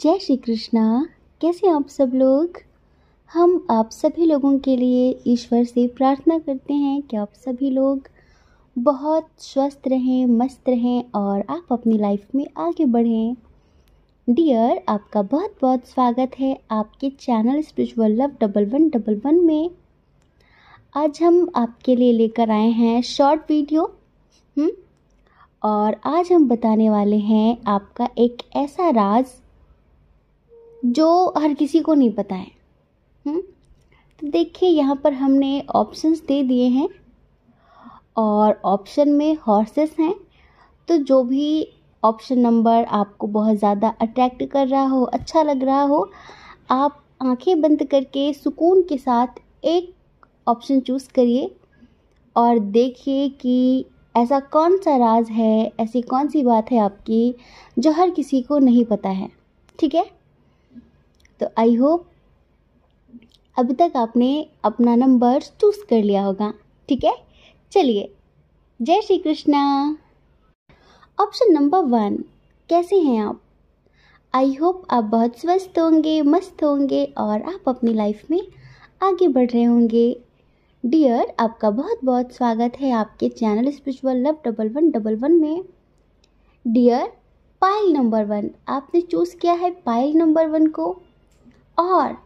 जय श्री कृष्णा कैसे आप सब लोग हम आप सभी लोगों के लिए ईश्वर से प्रार्थना करते हैं कि आप सभी लोग बहुत स्वस्थ रहें मस्त रहें और आप अपनी लाइफ में आगे बढ़ें डियर आपका बहुत बहुत स्वागत है आपके channel spiritual love double one double one में आज हम आपके लिए लेकर आए हैं शॉर्ट वीडियो हुँ? और आज हम बताने वाले हैं आपका एक ऐसा राज जो हर किसी को नहीं पता है हुँ? हम्म? तो देखिए यहाँ पर हमने ऑप्शंस दे दिए हैं और ऑप्शन में हॉर्सेस हैं तो जो भी ऑप्शन नंबर आपको बहुत ज़्यादा अट्रैक्ट कर रहा हो अच्छा लग रहा हो आप आंखें बंद करके सुकून के साथ एक ऑप्शन चूज़ करिए और देखिए कि ऐसा कौन सा राज है ऐसी कौन सी बात है आपकी जो हर किसी को नहीं पता है ठीक है तो आई होप अभी तक आपने अपना नंबर चूज कर लिया होगा ठीक है चलिए जय Shri Krishna option number one कैसे हैं आप आई होप आप बहुत स्वस्थ होंगे मस्त होंगे और आप अपनी लाइफ में आगे बढ़ रहे होंगे डियर आपका बहुत बहुत स्वागत है आपके channel spiritual love double one double one में डियर पाइल नंबर वन आपने चूज़ किया है पाइल नंबर वन को और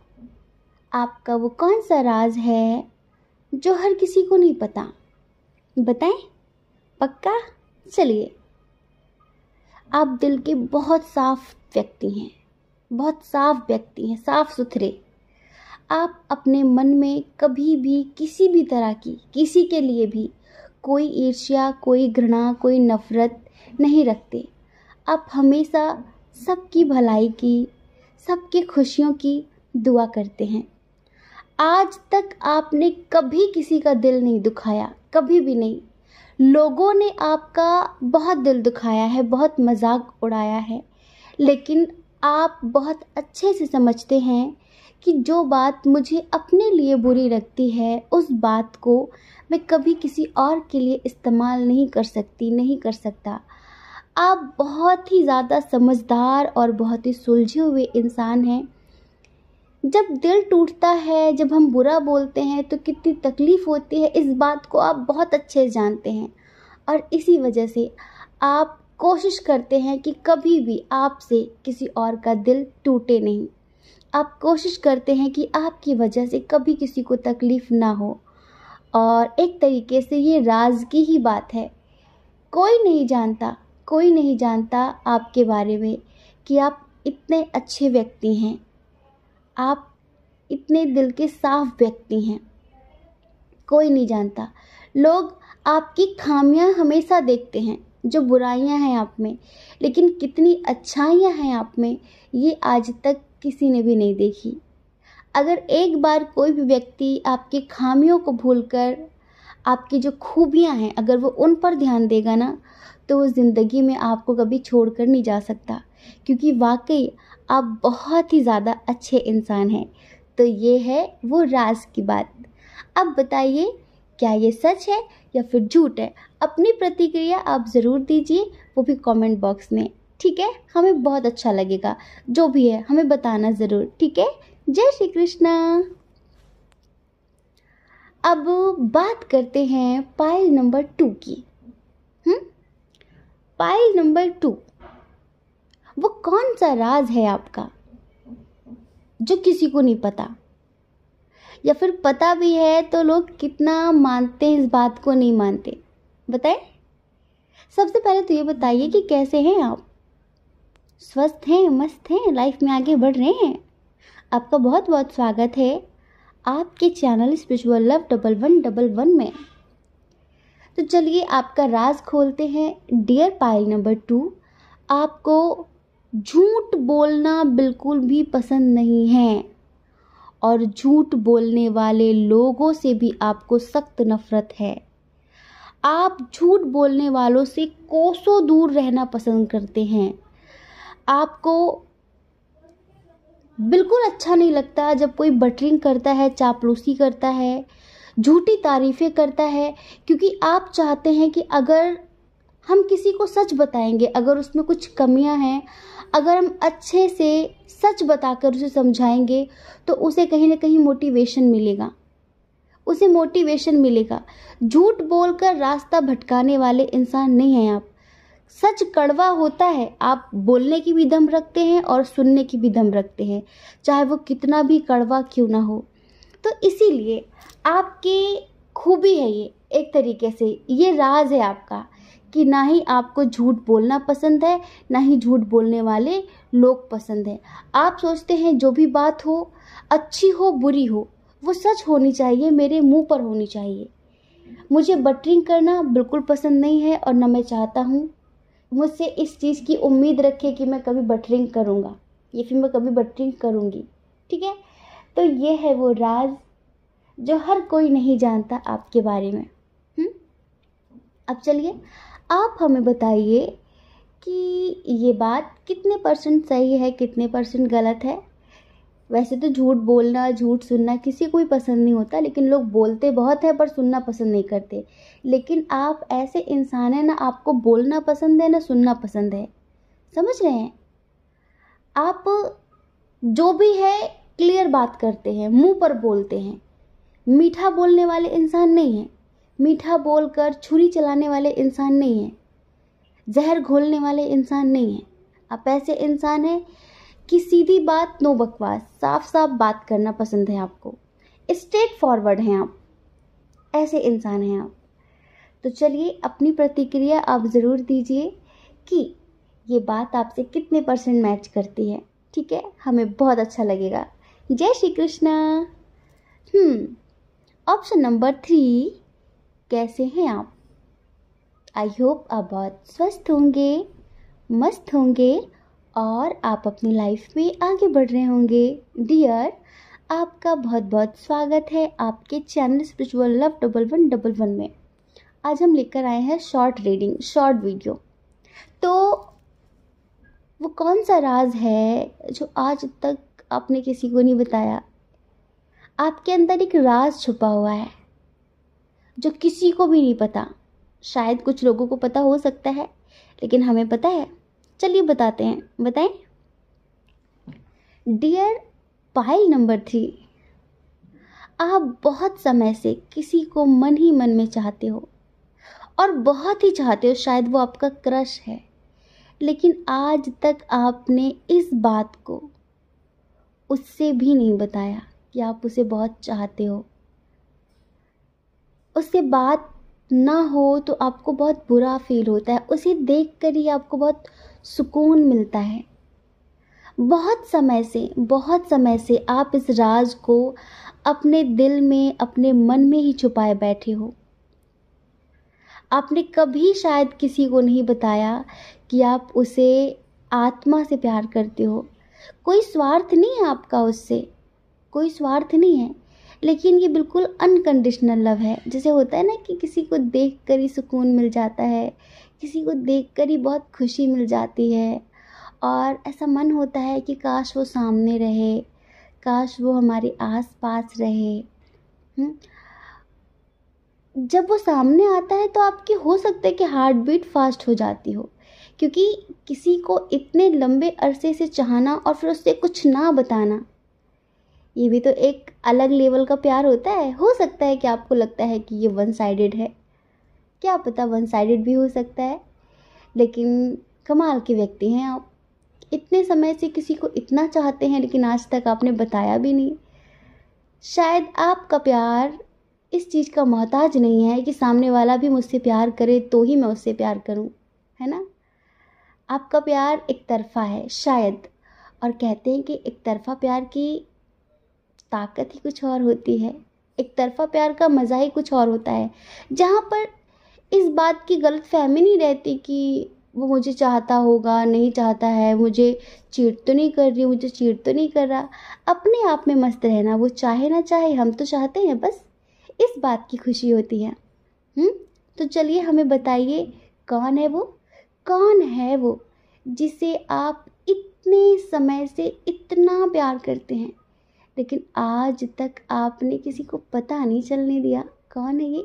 आपका वो कौन सा राज है जो हर किसी को नहीं पता बताएं पक्का चलिए आप दिल के बहुत साफ व्यक्ति हैं बहुत साफ व्यक्ति हैं साफ सुथरे आप अपने मन में कभी भी किसी भी तरह की किसी के लिए भी कोई ईर्ष्या कोई घृणा कोई नफ़रत नहीं रखते आप हमेशा सबकी भलाई की सबकी खुशियों की दुआ करते हैं आज तक आपने कभी किसी का दिल नहीं दुखाया कभी भी नहीं लोगों ने आपका बहुत दिल दुखाया है बहुत मजाक उड़ाया है लेकिन आप बहुत अच्छे से समझते हैं कि जो बात मुझे अपने लिए बुरी लगती है उस बात को मैं कभी किसी और के लिए इस्तेमाल नहीं कर सकती नहीं कर सकता आप बहुत ही ज़्यादा समझदार और बहुत ही सुलझे हुए इंसान हैं जब दिल टूटता है जब हम बुरा बोलते हैं तो कितनी तकलीफ़ होती है इस बात को आप बहुत अच्छे से जानते हैं और इसी वजह से आप कोशिश करते हैं कि कभी भी आपसे किसी और का दिल टूटे नहीं आप कोशिश करते हैं कि आपकी वजह से कभी किसी को तकलीफ़ ना हो और एक तरीके से ये राज की ही बात है कोई नहीं जानता कोई नहीं जानता आपके बारे में कि आप इतने अच्छे व्यक्ति हैं आप इतने दिल के साफ व्यक्ति हैं कोई नहीं जानता लोग आपकी खामियां हमेशा देखते हैं जो बुराइयां हैं आप में लेकिन कितनी अच्छाइयां हैं आप में ये आज तक किसी ने भी नहीं देखी अगर एक बार कोई भी व्यक्ति आपकी खामियों को भूलकर आपकी जो खूबियां हैं अगर वो उन पर ध्यान देगा ना तो वो ज़िंदगी में आपको कभी छोड़ कर नहीं जा सकता क्योंकि वाकई आप बहुत ही ज़्यादा अच्छे इंसान हैं तो ये है वो राज की बात अब बताइए क्या ये सच है या फिर झूठ है अपनी प्रतिक्रिया आप ज़रूर दीजिए वो भी कमेंट बॉक्स में ठीक है हमें बहुत अच्छा लगेगा जो भी है हमें बताना ज़रूर ठीक है जय श्री कृष्णा अब बात करते हैं पायल नंबर टू की पाइल नंबर टू वो कौन सा राज है आपका जो किसी को नहीं पता या फिर पता भी है तो लोग कितना मानते हैं इस बात को नहीं मानते बताए सबसे पहले तो ये बताइए कि कैसे हैं आप स्वस्थ हैं मस्त हैं लाइफ में आगे बढ़ रहे हैं आपका बहुत बहुत स्वागत है आपके channel spiritual love double one double one में तो चलिए आपका राज खोलते हैं डियर पाइल नंबर टू आपको झूठ बोलना बिल्कुल भी पसंद नहीं है और झूठ बोलने वाले लोगों से भी आपको सख्त नफरत है आप झूठ बोलने वालों से कोसों दूर रहना पसंद करते हैं आपको बिल्कुल अच्छा नहीं लगता जब कोई बटरिंग करता है चापलूसी करता है झूठी तारीफ़ें करता है क्योंकि आप चाहते हैं कि अगर हम किसी को सच बताएंगे अगर उसमें कुछ कमियां हैं अगर हम अच्छे से सच बताकर उसे समझाएंगे तो उसे कहीं ना कहीं मोटिवेशन मिलेगा उसे मोटिवेशन मिलेगा झूठ बोलकर रास्ता भटकाने वाले इंसान नहीं हैं आप सच कड़वा होता है आप बोलने की भी दम रखते हैं और सुनने की भी दम रखते हैं चाहे वो कितना भी कड़वा क्यों ना हो तो इसीलिए आपकी खूबी है ये एक तरीके से ये राज है आपका कि ना ही आपको झूठ बोलना पसंद है ना ही झूठ बोलने वाले लोग पसंद हैं आप सोचते हैं जो भी बात हो अच्छी हो बुरी हो वो सच होनी चाहिए मेरे मुंह पर होनी चाहिए मुझे बटरिंग करना बिल्कुल पसंद नहीं है और ना मैं चाहता हूँ मुझसे इस चीज़ की उम्मीद रखे कि मैं कभी बटरिंग करूँगा ये फिर मैं कभी बटरिंग करूँगी ठीक है तो ये है वो राज जो हर कोई नहीं जानता आपके बारे में हुँ? हम्म? अब चलिए आप हमें बताइए कि ये बात कितने परसेंट सही है कितने परसेंट गलत है वैसे तो झूठ बोलना झूठ सुनना किसी को भी पसंद नहीं होता लेकिन लोग बोलते बहुत है पर सुनना पसंद नहीं करते लेकिन आप ऐसे इंसान हैं ना आपको बोलना पसंद है ना सुनना पसंद है समझ रहे हैं आप जो भी है क्लियर बात करते हैं मुंह पर बोलते हैं मीठा बोलने वाले इंसान नहीं हैं मीठा बोलकर छुरी चलाने वाले इंसान नहीं हैं जहर घोलने वाले इंसान नहीं हैं आप ऐसे इंसान हैं कि सीधी बात नो बकवास साफ साफ बात करना पसंद है आपको स्ट्रेट फॉरवर्ड हैं आप ऐसे इंसान हैं आप तो चलिए अपनी प्रतिक्रिया आप ज़रूर दीजिए कि ये बात आपसे कितने परसेंट मैच करती है ठीक है हमें बहुत अच्छा लगेगा जय Shri Krishna option number three कैसे हैं आप आई होप आप बहुत स्वस्थ होंगे मस्त होंगे और आप अपनी लाइफ में आगे बढ़ रहे होंगे डियर आपका बहुत बहुत स्वागत है आपके channel spiritual love double one double one में आज हम लेकर आए हैं शॉर्ट रीडिंग शॉर्ट वीडियो तो वो कौन सा राज है जो आज तक आपने किसी को नहीं बताया आपके अंदर एक राज छुपा हुआ है जो किसी को भी नहीं पता शायद कुछ लोगों को पता हो सकता है लेकिन हमें पता है चलिए बताते हैं बताएं डियर पाइल नंबर थ्री आप बहुत समय से किसी को मन ही मन में चाहते हो और बहुत ही चाहते हो शायद वो आपका क्रश है लेकिन आज तक आपने इस बात को उससे भी नहीं बताया कि आप उसे बहुत चाहते हो उससे बात ना हो तो आपको बहुत बुरा फील होता है उसे देख कर ही आपको बहुत सुकून मिलता है बहुत समय से बहुत समय से आप इस राज को अपने दिल में अपने मन में ही छुपाए बैठे हो आपने कभी शायद किसी को नहीं बताया कि आप उसे आत्मा से प्यार करते हो कोई स्वार्थ नहीं है आपका उससे कोई स्वार्थ नहीं है लेकिन ये बिल्कुल अनकंडीशनल लव है जैसे होता है ना कि किसी को देख कर ही सुकून मिल जाता है किसी को देख कर ही बहुत खुशी मिल जाती है और ऐसा मन होता है कि काश वो सामने रहे काश वो हमारे आस पास रहे हम्म? जब वो सामने आता है तो आपकी हो सकता है कि हार्ट बीट फास्ट हो जाती हो क्योंकि किसी को इतने लंबे अरसे से चाहना और फिर उससे कुछ ना बताना ये भी तो एक अलग लेवल का प्यार होता है हो सकता है कि आपको लगता है कि ये वन साइडेड है क्या पता वन साइडेड भी हो सकता है लेकिन कमाल के व्यक्ति हैं आप इतने समय से किसी को इतना चाहते हैं लेकिन आज तक आपने बताया भी नहीं शायद आपका प्यार इस चीज़ का मोहताज नहीं है कि सामने वाला भी मुझसे प्यार करे तो ही मैं उससे प्यार करूं है ना आपका प्यार एक तरफा है शायद और कहते हैं कि एक तरफा प्यार की ताकत ही कुछ और होती है एक तरफा प्यार का मज़ा ही कुछ और होता है जहाँ पर इस बात की गलत फहमी नहीं रहती कि वो मुझे चाहता होगा नहीं चाहता है मुझे चीट तो नहीं कर रही मुझे चीट तो नहीं कर रहा अपने आप में मस्त रहना वो चाहे ना चाहे हम तो चाहते हैं बस इस बात की खुशी होती है हुँ? हम्म? तो चलिए हमें बताइए कौन है वो कौन है वो जिसे आप इतने समय से इतना प्यार करते हैं लेकिन आज तक आपने किसी को पता नहीं चलने दिया कौन है ये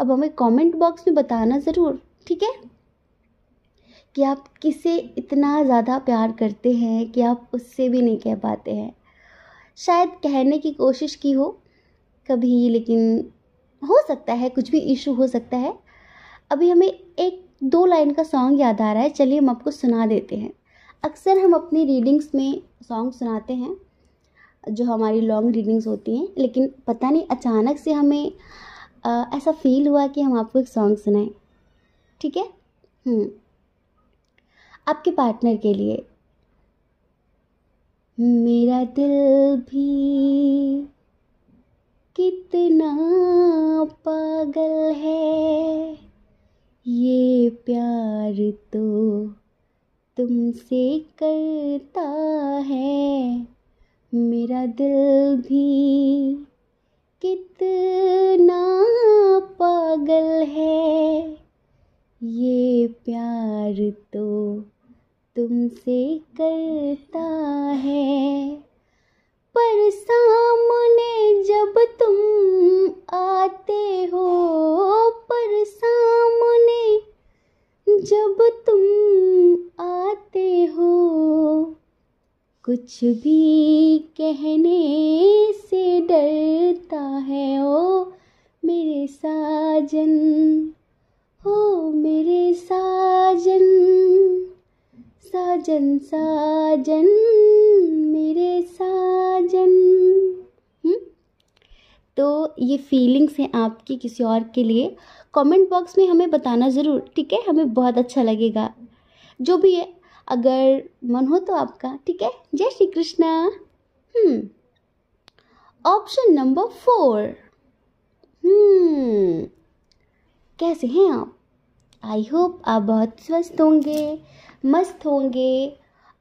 अब हमें कमेंट बॉक्स में बताना ज़रूर ठीक है कि आप किसे इतना ज़्यादा प्यार करते हैं कि आप उससे भी नहीं कह पाते हैं शायद कहने की कोशिश की हो कभी लेकिन हो सकता है कुछ भी इशू हो सकता है अभी हमें एक दो लाइन का सॉन्ग याद आ रहा है चलिए हम आपको सुना देते हैं अक्सर हम अपनी रीडिंग्स में सॉन्ग सुनाते हैं जो हमारी लॉन्ग रीडिंग्स होती हैं लेकिन पता नहीं अचानक से हमें आ, ऐसा फील हुआ कि हम आपको एक सॉन्ग सुनाएं ठीक है हम्म। आपके पार्टनर के लिए मेरा दिल भी कितना पागल है ये प्यार तो तुमसे करता है मेरा दिल भी कितना पागल है ये प्यार तो तुमसे करता है पर साम कुछ भी कहने से डरता है ओ मेरे साजन हो मेरे साजन साजन साजन मेरे साजन हम्म? तो ये फीलिंग्स हैं आपकी किसी और के लिए कमेंट बॉक्स में हमें बताना ज़रूर ठीक है हमें बहुत अच्छा लगेगा जो भी है अगर मन हो तो आपका ठीक है जय Shri Krishna option number four कैसे हैं आप आई होप आप बहुत स्वस्थ होंगे मस्त होंगे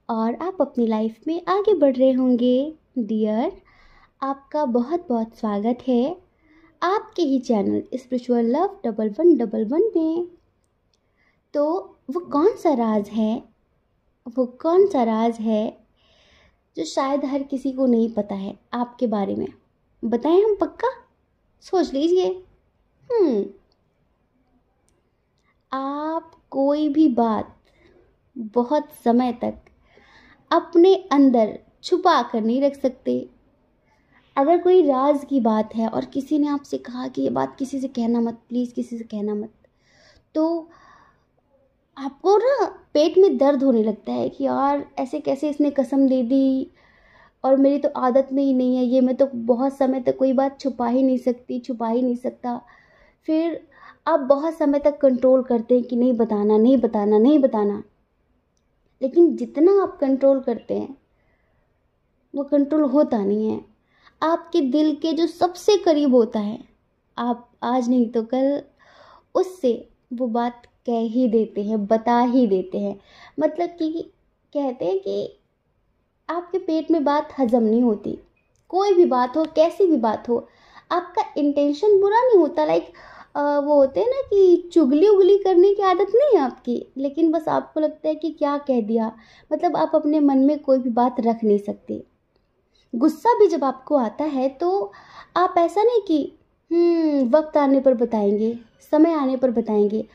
और आप अपनी लाइफ में आगे बढ़ रहे होंगे डियर आपका बहुत बहुत स्वागत है आपके ही channel spiritual love double one double one में तो वो कौन सा राज है वो कौन सा राज है जो शायद हर किसी को नहीं पता है आपके बारे में बताएं हम पक्का सोच लीजिए हम्म। आप कोई भी बात बहुत समय तक अपने अंदर छुपा कर नहीं रख सकते अगर कोई राज की बात है और किसी ने आपसे कहा कि ये बात किसी से कहना मत प्लीज़ किसी से कहना मत तो आपको ना पेट में दर्द होने लगता है कि यार ऐसे कैसे इसने कसम दे दी और मेरी तो आदत में ही नहीं है ये मैं तो बहुत समय तक कोई बात छुपा ही नहीं सकती छुपा ही नहीं सकता फिर आप बहुत समय तक कंट्रोल करते हैं कि नहीं बताना नहीं बताना नहीं बताना लेकिन जितना आप कंट्रोल करते हैं वो कंट्रोल होता नहीं है आपके दिल के जो सबसे करीब होता है आप आज नहीं तो कल उससे वो बात कह ही देते हैं बता ही देते हैं मतलब कि कहते हैं कि आपके पेट में बात हजम नहीं होती कोई भी बात हो कैसी भी बात हो आपका इंटेंशन बुरा नहीं होता लाइक वो होते हैं ना कि चुगली उगली करने की आदत नहीं है आपकी लेकिन बस आपको लगता है कि क्या कह दिया मतलब आप अपने मन में कोई भी बात रख नहीं सकते गुस्सा भी जब आपको आता है तो आप ऐसा नहीं कि हम्म, वक्त आने पर बताएंगे समय आने पर बताएंगे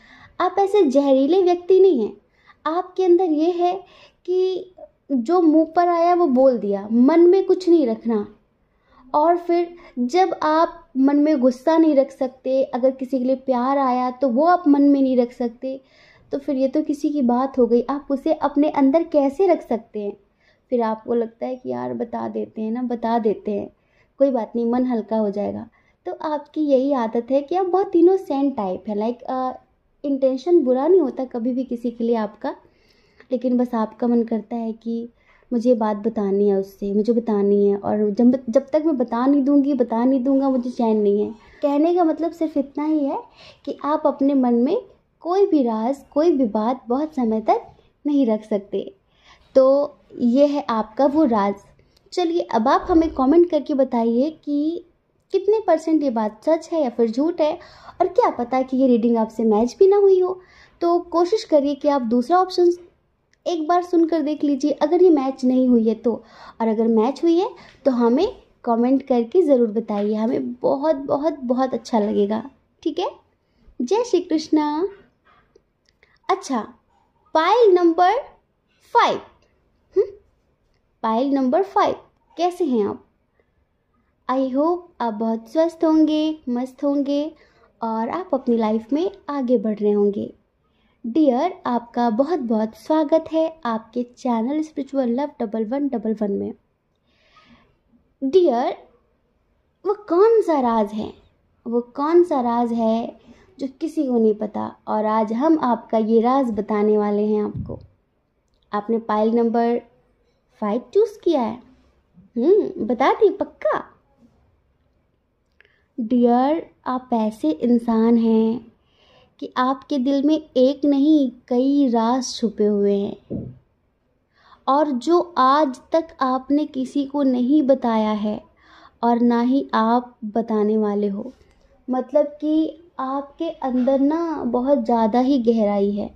आप ऐसे जहरीले व्यक्ति नहीं हैं आपके अंदर ये है कि जो मुंह पर आया वो बोल दिया मन में कुछ नहीं रखना और फिर जब आप मन में गुस्सा नहीं रख सकते अगर किसी के लिए प्यार आया तो वो आप मन में नहीं रख सकते तो फिर ये तो किसी की बात हो गई आप उसे अपने अंदर कैसे रख सकते हैं फिर आपको लगता है कि यार बता देते हैं ना बता देते हैं कोई बात नहीं मन हल्का हो जाएगा तो आपकी यही आदत है कि आप बहुत इनोसेंट टाइप है लाइक इंटेंशन बुरा नहीं होता कभी भी किसी के लिए आपका लेकिन बस आपका मन करता है कि मुझे बात बतानी है उससे मुझे बतानी है और जब जब तक मैं बता नहीं दूंगी बता नहीं दूंगा मुझे चैन नहीं है कहने का मतलब सिर्फ इतना ही है कि आप अपने मन में कोई भी राज कोई भी बात बहुत समय तक नहीं रख सकते तो ये है आपका वो राज चलिए अब आप हमें कमेंट करके बताइए कि कितने परसेंट ये बात सच है या फिर झूठ है और क्या पता कि ये रीडिंग आपसे मैच भी ना हुई हो तो कोशिश करिए कि आप दूसरा ऑप्शन एक बार सुनकर देख लीजिए अगर ये मैच नहीं हुई है तो और अगर मैच हुई है तो हमें कमेंट करके ज़रूर बताइए हमें बहुत बहुत बहुत अच्छा लगेगा ठीक है जय श्री कृष्णा अच्छा pile number five pile number five कैसे हैं आप आई होप आप बहुत स्वस्थ होंगे मस्त होंगे और आप अपनी लाइफ में आगे बढ़ रहे होंगे डियर आपका बहुत बहुत स्वागत है आपके channel spiritual love double one double one में डियर वो कौन सा राज है वो कौन सा राज है जो किसी को नहीं पता और आज हम आपका ये राज बताने वाले हैं आपको आपने पाइल नंबर फाइव चूज़ किया है हम्म, बता दी पक्का डियर आप ऐसे इंसान हैं कि आपके दिल में एक नहीं कई राज छुपे हुए हैं और जो आज तक आपने किसी को नहीं बताया है और ना ही आप बताने वाले हो मतलब कि आपके अंदर ना बहुत ज़्यादा ही गहराई है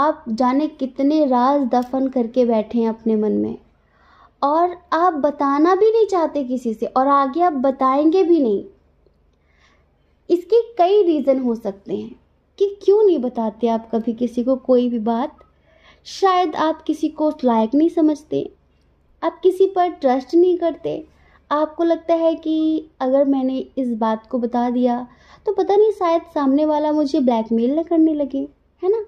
आप जाने कितने राज दफन करके बैठे हैं अपने मन में और आप बताना भी नहीं चाहते किसी से और आगे आप बताएंगे भी नहीं इसके कई रीज़न हो सकते हैं कि क्यों नहीं बताते आप कभी किसी को कोई भी बात शायद आप किसी को लायक नहीं समझते आप किसी पर ट्रस्ट नहीं करते आपको लगता है कि अगर मैंने इस बात को बता दिया तो पता नहीं शायद सामने वाला मुझे ब्लैकमेल न करने लगे है ना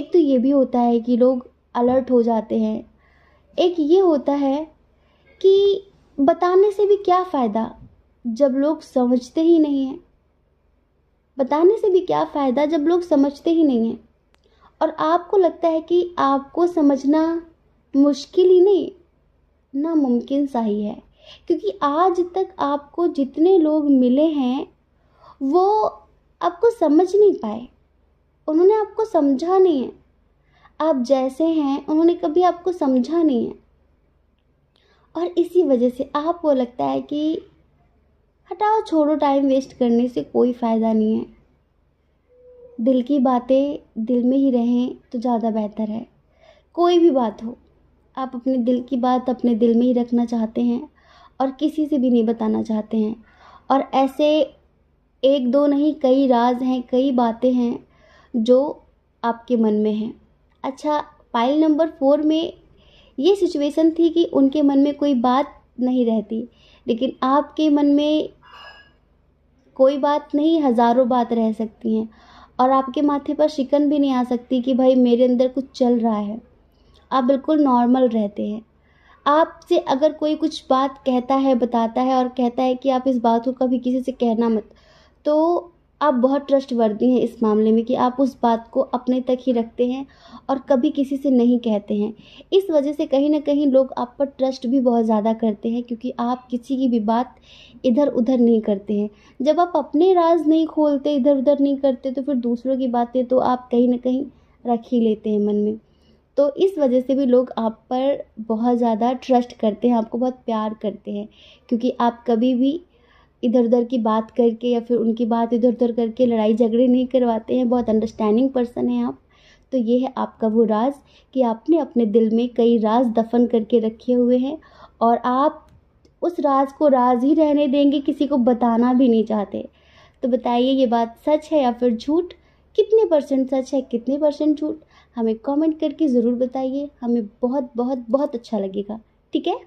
एक तो ये भी होता है कि लोग अलर्ट हो जाते हैं एक ये होता है कि बताने से भी क्या फ़ायदा जब लोग समझते ही नहीं हैं बताने से भी क्या फ़ायदा जब लोग समझते ही नहीं हैं और आपको लगता है कि आपको समझना मुश्किल ही नहीं नामुमकिन सा ही है क्योंकि आज तक आपको जितने लोग मिले हैं वो आपको समझ नहीं पाए उन्होंने आपको समझा नहीं है आप जैसे हैं उन्होंने कभी आपको समझा नहीं है और इसी वजह से आपको लगता है कि हटाओ छोड़ो टाइम वेस्ट करने से कोई फ़ायदा नहीं है दिल की बातें दिल में ही रहें तो ज़्यादा बेहतर है कोई भी बात हो आप अपने दिल की बात अपने दिल में ही रखना चाहते हैं और किसी से भी नहीं बताना चाहते हैं और ऐसे एक दो नहीं कई राज हैं कई बातें हैं जो आपके मन में हैं अच्छा पाइल नंबर फोर में ये सिचुएशन थी कि उनके मन में कोई बात नहीं रहती लेकिन आपके मन में कोई बात नहीं हज़ारों बात रह सकती हैं और आपके माथे पर शिकन भी नहीं आ सकती कि भाई मेरे अंदर कुछ चल रहा है आप बिल्कुल नॉर्मल रहते हैं आपसे अगर कोई कुछ बात कहता है बताता है और कहता है कि आप इस बात को कभी किसी से कहना मत तो आप बहुत ट्रस्टवर्दी हैं इस मामले में कि आप उस बात को अपने तक ही रखते हैं और कभी किसी से नहीं कहते हैं इस वजह से कहीं ना कहीं लोग आप पर ट्रस्ट भी बहुत ज़्यादा करते हैं क्योंकि आप किसी की भी बात इधर उधर नहीं करते हैं जब आप अपने राज नहीं खोलते इधर उधर नहीं करते तो फिर दूसरों की बातें तो आप कहीं ना कहीं रख ही लेते हैं मन में तो इस वजह से भी लोग आप पर बहुत ज़्यादा ट्रस्ट करते हैं आपको बहुत प्यार करते हैं क्योंकि आप कभी भी इधर उधर की बात करके या फिर उनकी बात इधर उधर करके लड़ाई झगड़े नहीं करवाते हैं बहुत अंडरस्टैंडिंग पर्सन हैं आप तो ये है आपका वो राज कि आपने अपने दिल में कई राज दफन करके रखे हुए हैं और आप उस राज को राज ही रहने देंगे किसी को बताना भी नहीं चाहते तो बताइए ये बात सच है या फिर झूठ कितने परसेंट सच है कितने परसेंट झूठ हमें कमेंट करके ज़रूर बताइए हमें बहुत बहुत बहुत अच्छा लगेगा ठीक है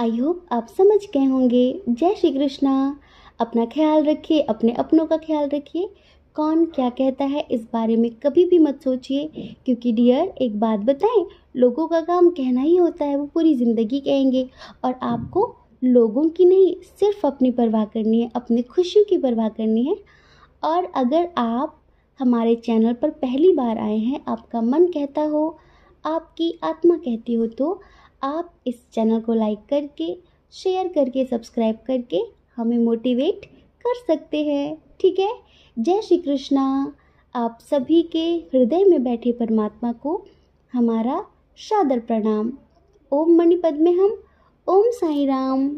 आई होप आप समझ गए होंगे जय श्री कृष्णा अपना ख्याल रखिए अपने अपनों का ख्याल रखिए कौन क्या कहता है इस बारे में कभी भी मत सोचिए क्योंकि डियर एक बात बताएं लोगों का काम कहना ही होता है वो पूरी ज़िंदगी कहेंगे और आपको लोगों की नहीं सिर्फ अपनी परवाह करनी है अपनी खुशियों की परवाह करनी है और अगर आप हमारे चैनल पर पहली बार आए हैं आपका मन कहता हो आपकी आत्मा कहती हो तो आप इस चैनल को लाइक करके शेयर करके सब्सक्राइब करके हमें मोटिवेट कर सकते हैं ठीक है जय श्री कृष्णा आप सभी के हृदय में बैठे परमात्मा को हमारा सादर प्रणाम ओम मणिपद में हम ओम साई राम